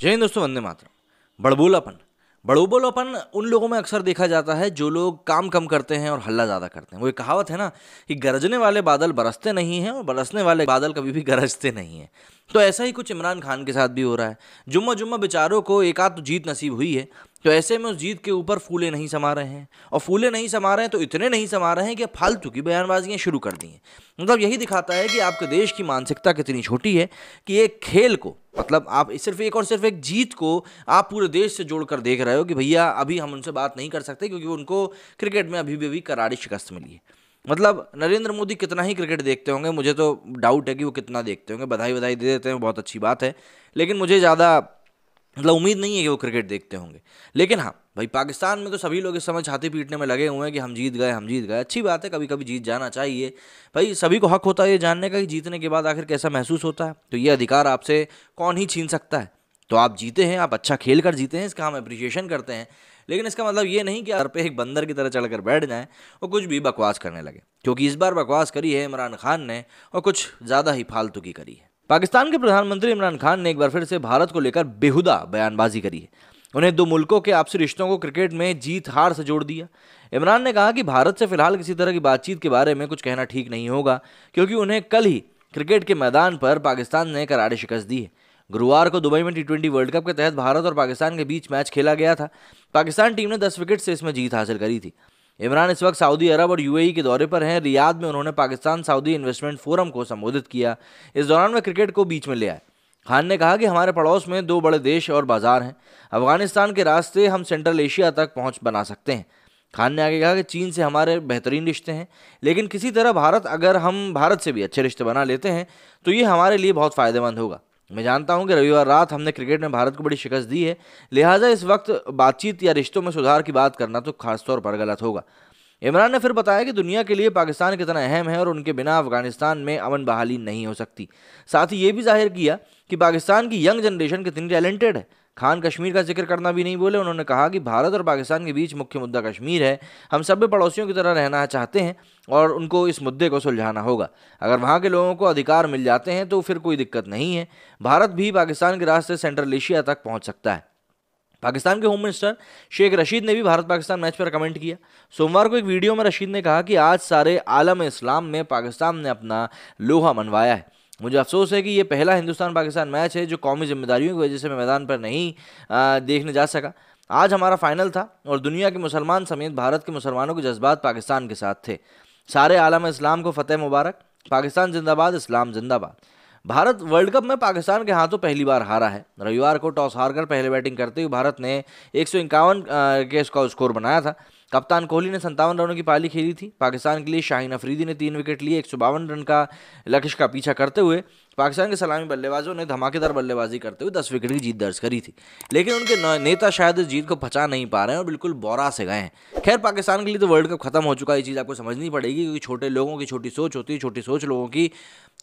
जय हिंद दोस्तों वंदे मातरम बड़बोलापन बड़बोलापन उन लोगों में अक्सर देखा जाता है जो लोग काम कम करते हैं और हल्ला ज़्यादा करते हैं वो एक कहावत है ना कि गरजने वाले बादल बरसते नहीं हैं और बरसने वाले बादल कभी भी गरजते नहीं हैं तो ऐसा ही कुछ इमरान खान के साथ भी हो रहा है जुम्मा जुम्मा बेचारों को एक आध तो जीत नसीब हुई है तो ऐसे में उस जीत के ऊपर फूले नहीं समा रहे हैं और फूले नहीं समा रहे हैं तो इतने नहीं समा रहे हैं कि फालतू की बयानबाजियाँ शुरू कर दी हैं मतलब यही दिखाता है कि आपके देश की मानसिकता कितनी छोटी है कि एक खेल को मतलब आप सिर्फ एक और सिर्फ एक जीत को आप पूरे देश से जोड़कर देख रहे हो कि भैया अभी हम उनसे बात नहीं कर सकते क्योंकि उनको क्रिकेट में अभी भी अभी करारी शिकस्त मिली है मतलब नरेंद्र मोदी कितना ही क्रिकेट देखते होंगे मुझे तो डाउट है कि वो कितना देखते होंगे बधाई बधाई दे देते हैं बहुत अच्छी बात है लेकिन मुझे ज़्यादा मतलब उम्मीद नहीं है कि वो क्रिकेट देखते होंगे लेकिन हाँ भाई पाकिस्तान में तो सभी लोग इस समय छाती पीटने में लगे हुए हैं कि हम जीत गए हम जीत गए अच्छी बात है कभी कभी जीत जाना चाहिए भाई सभी को हक होता है ये जानने का कि जीतने के बाद आखिर कैसा महसूस होता है तो ये अधिकार आपसे कौन ही छीन सकता है तो आप जीते हैं आप अच्छा खेल कर जीते हैं इसका हम अप्रिशिएशन करते हैं लेकिन इसका मतलब ये नहीं कि सर पे एक बंदर की तरह चढ़कर बैठ जाएँ और कुछ भी बकवास करने लगे क्योंकि इस बार बकवास करी है इमरान खान ने और कुछ ज़्यादा ही फालतू की करी है पाकिस्तान के प्रधानमंत्री इमरान खान ने एक बार फिर से भारत को लेकर बेहुदा बयानबाजी करी है उन्हें दो मुल्कों के आपसी रिश्तों को क्रिकेट में जीत हार से जोड़ दिया इमरान ने कहा कि भारत से फिलहाल किसी तरह की बातचीत के बारे में कुछ कहना ठीक नहीं होगा क्योंकि उन्हें कल ही क्रिकेट के मैदान पर पाकिस्तान ने करारे शिकस्त दी है गुरुवार को दुबई में टी वर्ल्ड कप के तहत भारत और पाकिस्तान के बीच मैच खेला गया था पाकिस्तान टीम ने दस विकेट से इसमें जीत हासिल करी थी इमरान इस वक्त सऊदी अरब और यूएई के दौरे पर हैं रियाद में उन्होंने पाकिस्तान सऊदी इन्वेस्टमेंट फोरम को संबोधित किया इस दौरान वह क्रिकेट को बीच में ले आए खान ने कहा कि हमारे पड़ोस में दो बड़े देश और बाजार हैं अफगानिस्तान के रास्ते हम सेंट्रल एशिया तक पहुँच बना सकते हैं खान ने आगे कहा कि चीन से हमारे बेहतरीन रिश्ते हैं लेकिन किसी तरह भारत अगर हम भारत से भी अच्छे रिश्ते बना लेते हैं तो ये हमारे लिए बहुत फ़ायदेमंद होगा मैं जानता हूं कि रविवार रात हमने क्रिकेट में भारत को बड़ी शिकस्त दी है लिहाजा इस वक्त बातचीत या रिश्तों में सुधार की बात करना तो खासतौर पर गलत होगा इमरान ने फिर बताया कि दुनिया के लिए पाकिस्तान कितना अहम है और उनके बिना अफगानिस्तान में अमन बहाली नहीं हो सकती साथ ही ये भी जाहिर किया कि पाकिस्तान की यंग जनरेशन कितनी टैलेंटेड है खान कश्मीर का जिक्र करना भी नहीं बोले उन्होंने कहा कि भारत और पाकिस्तान के बीच मुख्य मुद्दा कश्मीर है हम सब पड़ोसियों की तरह रहना चाहते हैं और उनको इस मुद्दे को सुलझाना होगा अगर वहाँ के लोगों को अधिकार मिल जाते हैं तो फिर कोई दिक्कत नहीं है भारत भी पाकिस्तान के रास्ते सेंट्रल एशिया तक पहुँच सकता है पाकिस्तान के होम मिनिस्टर शेख रशीद ने भी भारत पाकिस्तान मैच पर कमेंट किया सोमवार को एक वीडियो में रशीद ने कहा कि आज सारे आलम इस्लाम में पाकिस्तान ने अपना लोहा मनवाया है मुझे अफसोस है कि ये पहला हिंदुस्तान पाकिस्तान मैच है जो कौमी जिम्मेदारियों की वजह से मैं मैदान पर नहीं आ, देखने जा सका आज हमारा फाइनल था और दुनिया के मुसलमान समेत भारत के मुसलमानों के जज्बात पाकिस्तान के साथ थे सारे आलम इस्लाम को फतेह मुबारक पाकिस्तान जिंदाबाद इस्लाम जिंदाबाद भारत वर्ल्ड कप में पाकिस्तान के हाथों पहली बार हारा है रविवार को टॉस हारकर पहले बैटिंग करते हुए भारत ने एक के स्कोर बनाया था कप्तान कोहली ने संतावन रनों की पाली खेली थी पाकिस्तान के लिए शाहीन अफरीदी ने तीन विकेट लिए एक रन का लक्ष्य का पीछा करते हुए पाकिस्तान के सलामी बल्लेबाजों ने धमाकेदार बल्लेबाजी करते हुए दस विकेट की जीत दर्ज करी थी लेकिन उनके नेता शायद इस जीत को पचा नहीं पा रहे हैं और बिल्कुल बौरा से गए हैं खैर पाकिस्तान के लिए तो वर्ल्ड कप खत्म हो चुका है ये चीज़ आपको समझनी पड़ेगी क्योंकि छोटे लोगों की छोटी सोच होती है छोटी सोच लोगों की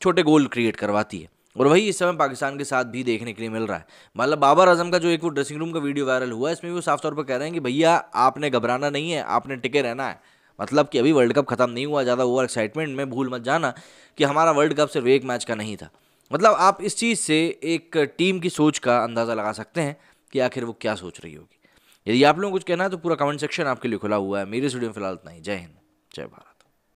छोटे गोल क्रिएट करवाती है और वही इस समय पाकिस्तान के साथ भी देखने के लिए मिल रहा है मतलब बाबर आजम का जो एक वो ड्रेसिंग रूम का वीडियो वायरल हुआ है इसमें भी वो साफ तौर पर कह रहे हैं कि भैया आपने घबराना नहीं है आपने टिके रहना है मतलब कि अभी वर्ल्ड कप ख़त्म नहीं हुआ ज़्यादा ओवर एक्साइटमेंट में भूल मत जाना कि हमारा वर्ल्ड कप सिर्फ एक मैच का नहीं था मतलब आप इस चीज़ से एक टीम की सोच का अंदाज़ा लगा सकते हैं कि आखिर वो क्या सोच रही होगी यदि आप लोगों को कुछ कहना है तो पूरा कमेंट सेक्शन आपके लिए खुला हुआ है मेरे स्टूडियो में फिलहाल इतना ही जय हिंद जय भारत